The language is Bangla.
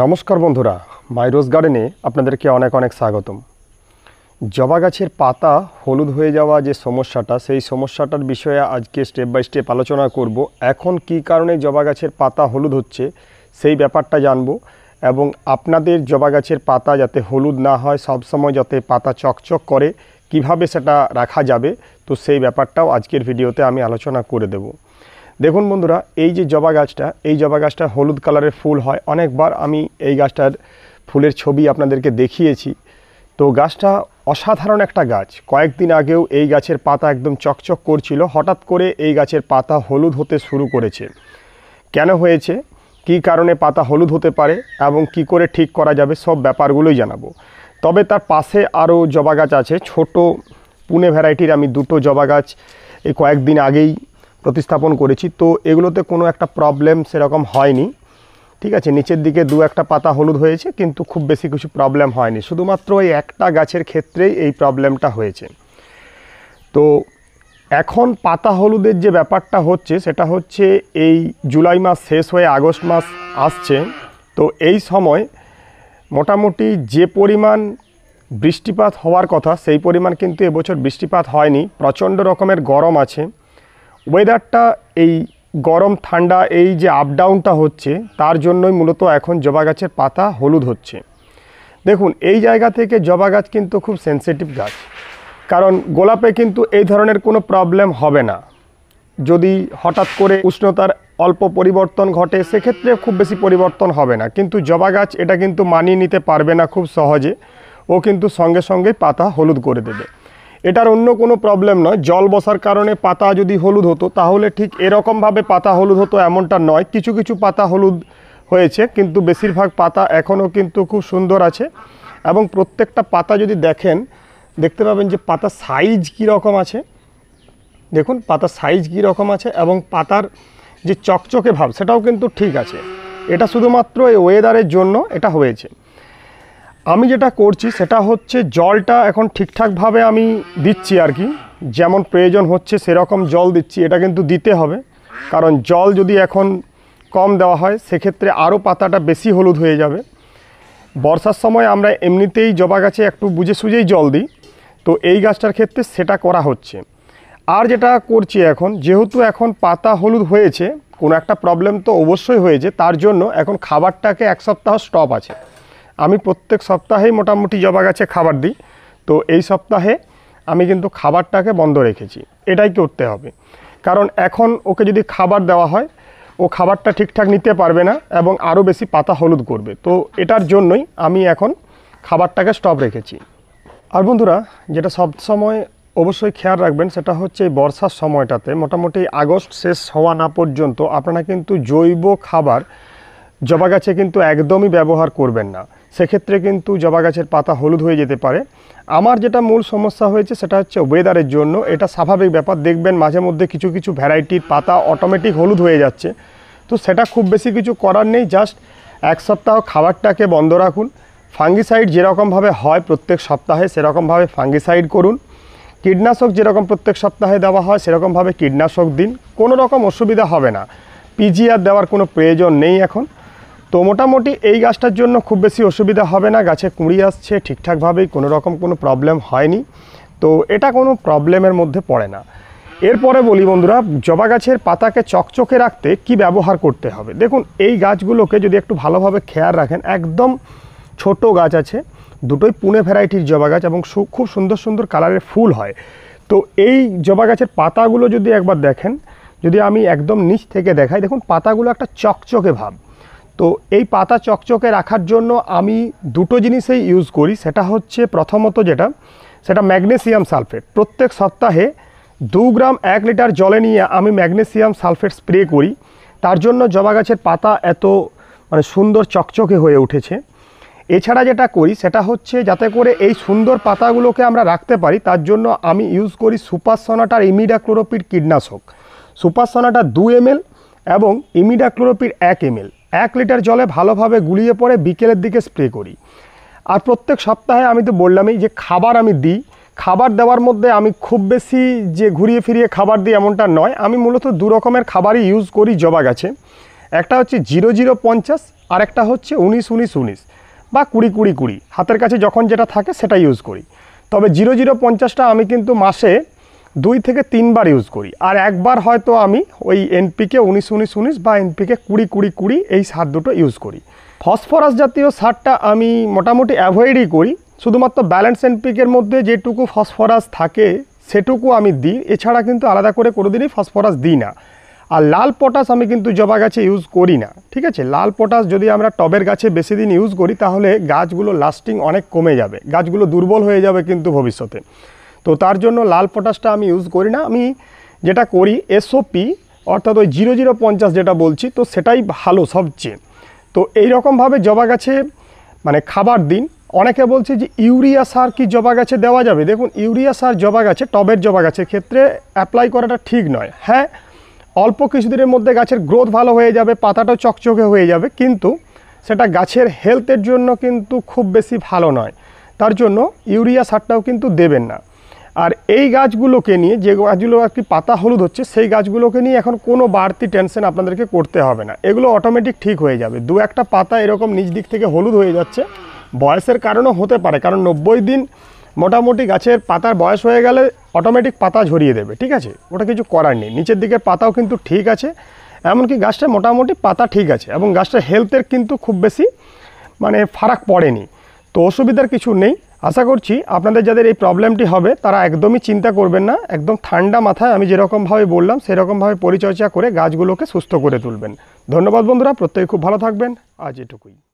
নমস্কার বন্ধুরা মাই রোজ গার্ডেনে আপনাদেরকে অনেক অনেক স্বাগতম জবা গাছের পাতা হলুদ হয়ে যাওয়া যে সমস্যাটা সেই সমস্যাটার বিষয়ে আজকে স্টেপ বাই স্টেপ আলোচনা করব এখন কি কারণে জবা গাছের পাতা হলুদ হচ্ছে সেই ব্যাপারটা জানব এবং আপনাদের জবা গাছের পাতা যাতে হলুদ না হয় সবসময় যাতে পাতা চকচক করে কিভাবে সেটা রাখা যাবে তো সেই ব্যাপারটাও আজকের ভিডিওতে আমি আলোচনা করে দেবো দেখুন বন্ধুরা এই যে জবা গাছটা এই জবা গাছটা হলুদ কালারের ফুল হয় অনেকবার আমি এই গাছটার ফুলের ছবি আপনাদেরকে দেখিয়েছি তো গাছটা অসাধারণ একটা গাছ কয়েকদিন আগেও এই গাছের পাতা একদম চকচক করছিল হঠাৎ করে এই গাছের পাতা হলুদ হতে শুরু করেছে কেন হয়েছে কি কারণে পাতা হলুদ হতে পারে এবং কি করে ঠিক করা যাবে সব ব্যাপারগুলোই জানাবো তবে তার পাশে আরও জবা গাছ আছে ছোট পুনে ভ্যারাইটির আমি দুটো জবা গাছ এই কয়েকদিন আগেই প্রতিস্থাপন করেছি তো এগুলোতে কোনো একটা প্রবলেম সেরকম হয়নি ঠিক আছে নিচের দিকে দু একটা পাতা হলুদ হয়েছে কিন্তু খুব বেশি কিছু প্রবলেম হয়নি শুধুমাত্র ওই একটা গাছের ক্ষেত্রেই এই প্রবলেমটা হয়েছে তো এখন পাতা হলুদের যে ব্যাপারটা হচ্ছে সেটা হচ্ছে এই জুলাই মাস শেষ হয়ে আগস্ট মাস আসছে তো এই সময় মোটামুটি যে পরিমাণ বৃষ্টিপাত হওয়ার কথা সেই পরিমাণ কিন্তু এবছর বৃষ্টিপাত হয়নি প্রচণ্ড রকমের গরম আছে ওয়েদারটা এই গরম ঠান্ডা এই যে আপ ডাউনটা হচ্ছে তার জন্যই মূলত এখন জবা গাছের পাতা হলুদ হচ্ছে দেখুন এই জায়গা থেকে জবা গাছ কিন্তু খুব সেন্সিটিভ গাছ কারণ গোলাপে কিন্তু এই ধরনের কোনো প্রবলেম হবে না যদি হঠাৎ করে উষ্ণতার অল্প পরিবর্তন ঘটে সেক্ষেত্রে খুব বেশি পরিবর্তন হবে না কিন্তু জবা গাছ এটা কিন্তু মানিয়ে নিতে পারবে না খুব সহজে ও কিন্তু সঙ্গে সঙ্গে পাতা হলুদ করে দেবে এটার অন্য কোনো প্রবলেম নয় জল বসার কারণে পাতা যদি হলুদ হতো তাহলে ঠিক এরকমভাবে পাতা হলুদ হতো এমনটা নয় কিছু কিছু পাতা হলুদ হয়েছে কিন্তু বেশিরভাগ পাতা এখনও কিন্তু খুব সুন্দর আছে এবং প্রত্যেকটা পাতা যদি দেখেন দেখতে পাবেন যে পাতা সাইজ কীরকম আছে দেখুন পাতার সাইজ কীরকম আছে এবং পাতার যে চকচকে ভাব সেটাও কিন্তু ঠিক আছে এটা শুধুমাত্র এই ওয়েদারের জন্য এটা হয়েছে আমি যেটা করছি সেটা হচ্ছে জলটা এখন ঠিকঠাকভাবে আমি দিচ্ছি আর কি যেমন প্রয়োজন হচ্ছে সেরকম জল দিচ্ছি এটা কিন্তু দিতে হবে কারণ জল যদি এখন কম দেওয়া হয় সেক্ষেত্রে আরও পাতাটা বেশি হলুদ হয়ে যাবে বর্ষার সময় আমরা এমনিতেই জবা গাছে একটু বুঝে সুঝেই জল দিই তো এই গাছটার ক্ষেত্রে সেটা করা হচ্ছে আর যেটা করছি এখন যেহেতু এখন পাতা হলুদ হয়েছে কোনো একটা প্রবলেম তো অবশ্যই হয়েছে তার জন্য এখন খাবারটাকে এক সপ্তাহ স্টপ আছে আমি প্রত্যেক সপ্তাহেই মোটামুটি জবা গাছে খাবার দিই তো এই সপ্তাহে আমি কিন্তু খাবারটাকে বন্ধ রেখেছি এটাই করতে হবে কারণ এখন ওকে যদি খাবার দেওয়া হয় ও খাবারটা ঠিকঠাক নিতে পারবে না এবং আরও বেশি পাতা হলুদ করবে তো এটার জন্যই আমি এখন খাবারটাকে স্টপ রেখেছি আর বন্ধুরা যেটা সবসময় অবশ্যই খেয়াল রাখবেন সেটা হচ্ছে বর্ষার সময়টাতে মোটামুটি আগস্ট শেষ হওয়া না পর্যন্ত আপনারা কিন্তু জৈব খাবার জবা গাছে কিন্তু একদমই ব্যবহার করবেন না সেক্ষেত্রে কিন্তু জবা গাছের পাতা হলুদ হয়ে যেতে পারে আমার যেটা মূল সমস্যা হয়েছে সেটা হচ্ছে ওয়েদারের জন্য এটা স্বাভাবিক ব্যাপার দেখবেন মাঝে মধ্যে কিছু কিছু ভ্যারাইটির পাতা অটোমেটিক হলুদ হয়ে যাচ্ছে তো সেটা খুব বেশি কিছু করার নেই জাস্ট এক সপ্তাহ খাবারটাকে বন্ধ রাখুন ফাঙ্গিসাইড যেরকমভাবে হয় প্রত্যেক সপ্তাহে সেরকমভাবে ফাঙ্গিসাইড করুন কীটনাশক যেরকম প্রত্যেক সপ্তাহে দেওয়া হয় সেরকমভাবে কীটনাশক দিন কোনো রকম অসুবিধা হবে না পিজিআর দেওয়ার কোনো প্রয়োজন নেই এখন তো মোটামুটি এই গাছটার জন্য খুব বেশি অসুবিধা হবে না গাছে কুঁড়ি আসছে ঠিকঠাকভাবেই কোনো রকম কোনো প্রবলেম হয়নি তো এটা কোনো প্রবলেমের মধ্যে পড়ে না এরপরে বলি বন্ধুরা জবা গাছের পাতাকে চকচকে রাখতে কি ব্যবহার করতে হবে দেখুন এই গাছগুলোকে যদি একটু ভালোভাবে খেয়াল রাখেন একদম ছোট গাছ আছে দুটোই পুনে ভ্যারাইটির জবা গাছ এবং খুব সুন্দর সুন্দর কালারের ফুল হয় তো এই জবা গাছের পাতাগুলো যদি একবার দেখেন যদি আমি একদম নিচ থেকে দেখাই দেখুন পাতাগুলো একটা চকচকে ভাব তো এই পাতা চকচকে রাখার জন্য আমি দুটো জিনিসেই ইউজ করি সেটা হচ্ছে প্রথমত যেটা সেটা ম্যাগনেসিয়াম সালফেট প্রত্যেক সপ্তাহে দু গ্রাম এক লিটার জলে নিয়ে আমি ম্যাগনেসিয়াম সালফেট স্প্রে করি তার জন্য জবা গাছের পাতা এত মানে সুন্দর চকচকে হয়ে উঠেছে এছাড়া যেটা করি সেটা হচ্ছে যাতে করে এই সুন্দর পাতাগুলোকে আমরা রাখতে পারি তার জন্য আমি ইউজ করি সোনাটার ইমিডাক্লোরোপির কীটনাশক সুপারসোনাটা দু এম এবং ইমিডাক্লোরোপির এক এম এক লিটার জলে ভালোভাবে গুলিয়ে পরে বিকেলের দিকে স্প্রে করি আর প্রত্যেক সপ্তাহে আমি তো বললামই যে খাবার আমি দিই খাবার দেওয়ার মধ্যে আমি খুব বেশি যে ঘুরিয়ে ফিরিয়ে খাবার দিই এমনটা নয় আমি মূলত দু রকমের খাবারই ইউজ করি জবা গাছে একটা হচ্ছে জিরো জিরো পঞ্চাশ আর একটা হচ্ছে উনিশ উনিশ উনিশ বা কুড়ি কুড়ি কুড়ি হাতের কাছে যখন যেটা থাকে সেটা ইউজ করি তবে জিরো জিরো পঞ্চাশটা আমি কিন্তু মাসে দুই থেকে তিনবার ইউজ করি আর একবার হয়তো আমি ওই এনপিকে উনিশ উনিশ উনিশ বা এনপিকে কুড়ি কুড়ি কুড়ি এই সার দুটো ইউজ করি ফসফরাস জাতীয় সারটা আমি মোটামুটি অ্যাভয়েডই করি শুধুমাত্র ব্যালেন্স এনপিকের মধ্যে যেটুকু ফসফরাস থাকে সেটুকু আমি দিই এছাড়া কিন্তু আলাদা করে কোনোদিনই ফসফরাস দিই না আর লাল পটাশ আমি কিন্তু জবা গাছে ইউজ করি না ঠিক আছে লাল পটাশ যদি আমরা টবের গাছে বেশি দিন ইউজ করি তাহলে গাছগুলো লাস্টিং অনেক কমে যাবে গাছগুলো দুর্বল হয়ে যাবে কিন্তু ভবিষ্যতে তো তার জন্য লাল পটাশটা আমি ইউজ করি না আমি যেটা করি এসওপি অর্থাৎ ওই জিরো জিরো পঞ্চাশ যেটা বলছি তো সেটাই ভালো সবচেয়ে তো এই রকমভাবে জবা গাছে মানে খাবার দিন অনেকে বলছে যে ইউরিয়া সার কি জবা গাছে দেওয়া যাবে দেখুন ইউরিয়া সার জবা গাছে টবের জবা গাছের ক্ষেত্রে অ্যাপ্লাই করাটা ঠিক নয় হ্যাঁ অল্প কিছুদিনের মধ্যে গাছের গ্রোথ ভালো হয়ে যাবে পাতাটাও চকচকে হয়ে যাবে কিন্তু সেটা গাছের হেলথের জন্য কিন্তু খুব বেশি ভালো নয় তার জন্য ইউরিয়া সারটাও কিন্তু দেবেন না আর এই গাছগুলোকে নিয়ে যে গাছগুলো আর কি পাতা হলুদ হচ্ছে সেই গাছগুলোকে নিয়ে এখন কোনো বাড়তি টেনশন আপনাদেরকে করতে হবে না এগুলো অটোমেটিক ঠিক হয়ে যাবে দু একটা পাতা এরকম নিজ দিক থেকে হলুদ হয়ে যাচ্ছে বয়সের কারণেও হতে পারে কারণ নব্বই দিন মোটামুটি গাছের পাতার বয়স হয়ে গেলে অটোমেটিক পাতা ঝরিয়ে দেবে ঠিক আছে ওটা কিছু করার নেই নিচের দিকের পাতাও কিন্তু ঠিক আছে এমনকি গাছটা মোটামুটি পাতা ঠিক আছে এবং গাছটা হেলথের কিন্তু খুব বেশি মানে ফারাক পড়েনি তো অসুবিধার কিছু নেই আশা করছি আপনাদের যাদের এই প্রবলেমটি হবে তারা একদমই চিন্তা করবেন না একদম ঠান্ডা মাথায় আমি যেরকমভাবে বললাম সেরকমভাবে পরিচর্যা করে গাছগুলোকে সুস্থ করে তুলবেন ধন্যবাদ বন্ধুরা প্রত্যেকে খুব ভালো থাকবেন আজ এটুকুই